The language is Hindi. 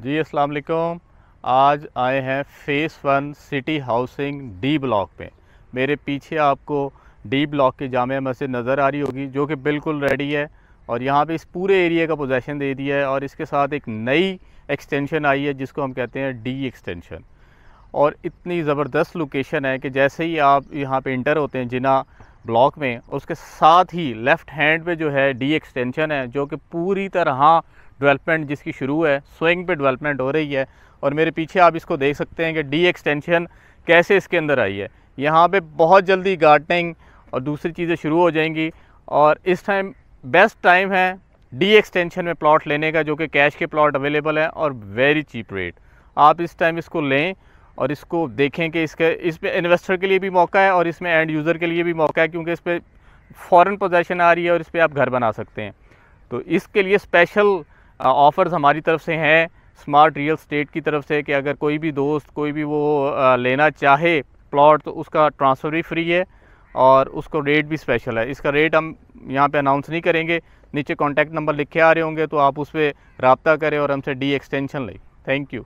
जी अस्सलाम वालेकुम आज आए हैं phase one City Housing D block पे मेरे पीछे आपको डी ब्लॉक की जाम मस्जिद नज़र आ रही होगी जो कि बिल्कुल रेडी है और यहाँ पे इस पूरे एरिया का पोजेसन दे दिया है और इसके साथ एक नई एक्सटेंशन आई है जिसको हम कहते हैं डी एक्सटेंशन और इतनी ज़बरदस्त लोकेशन है कि जैसे ही आप यहाँ पे इंटर होते हैं जिना ब्लॉक में उसके साथ ही लेफ़्ट हैंड पे जो है डी एक्सटेंशन है जो कि पूरी तरह डेवलपमेंट जिसकी शुरू है स्विंग पे डेवलपमेंट हो रही है और मेरे पीछे आप इसको देख सकते हैं कि डी एक्सटेंशन कैसे इसके अंदर आई है यहाँ पे बहुत जल्दी गार्डनिंग और दूसरी चीज़ें शुरू हो जाएंगी और इस टाइम बेस्ट टाइम है डी एक्सटेंशन में प्लॉट लेने का जो कि कैश के प्लॉट अवेलेबल हैं और वेरी चीप रेट आप इस टाइम इसको लें और इसको देखें कि इसके इस पर इन्वेस्टर के लिए भी मौका है और इसमें एंड यूज़र के लिए भी मौका है क्योंकि इस पर फ़ॉरन पोजेशन आ रही है और इस पर आप घर बना सकते हैं तो इसके लिए स्पेशल ऑफ़र्स हमारी तरफ से हैं स्मार्ट रियल स्टेट की तरफ से कि अगर कोई भी दोस्त कोई भी वो लेना चाहे प्लॉट तो उसका ट्रांसफ़र भी फ्री है और उसको रेट भी स्पेशल है इसका रेट हम यहाँ पे अनाउंस नहीं करेंगे नीचे कॉन्टैक्ट नंबर लिखे आ रहे होंगे तो आप उस पर रबता करें और हमसे डी एक्सटेंशन लें थैंक यू